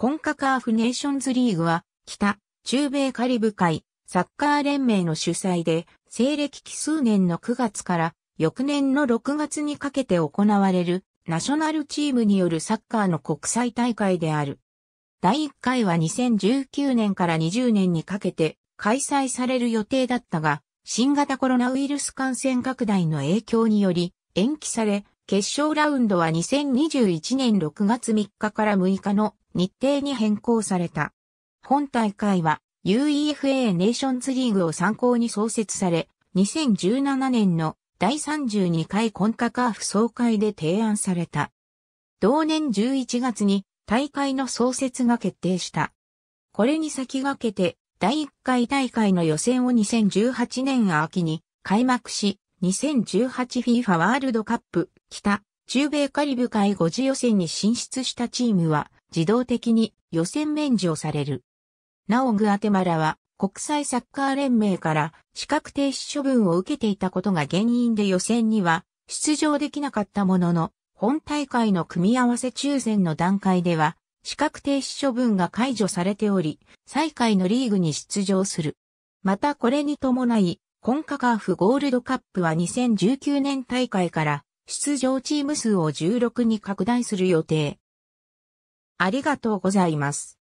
コンカカーフネーションズリーグは、北、中米カリブ海、サッカー連盟の主催で、西暦奇数年の9月から翌年の6月にかけて行われるナショナルチームによるサッカーの国際大会である。第1回は2019年から20年にかけて開催される予定だったが、新型コロナウイルス感染拡大の影響により延期され、決勝ラウンドは2021年6月3日から6日の日程に変更された。本大会は UEFA ネーションズリーグを参考に創設され、2017年の第32回コンカカーフ総会で提案された。同年11月に大会の創設が決定した。これに先駆けて第1回大会の予選を2018年秋に開幕し、2018FIFA ワールドカップ北中米カリブ海5次予選に進出したチームは自動的に予選免除される。なおグアテマラは国際サッカー連盟から資格停止処分を受けていたことが原因で予選には出場できなかったものの、本大会の組み合わせ抽選の段階では資格停止処分が解除されており、再開のリーグに出場する。またこれに伴い、コンカカーフゴールドカップは2019年大会から出場チーム数を16に拡大する予定。ありがとうございます。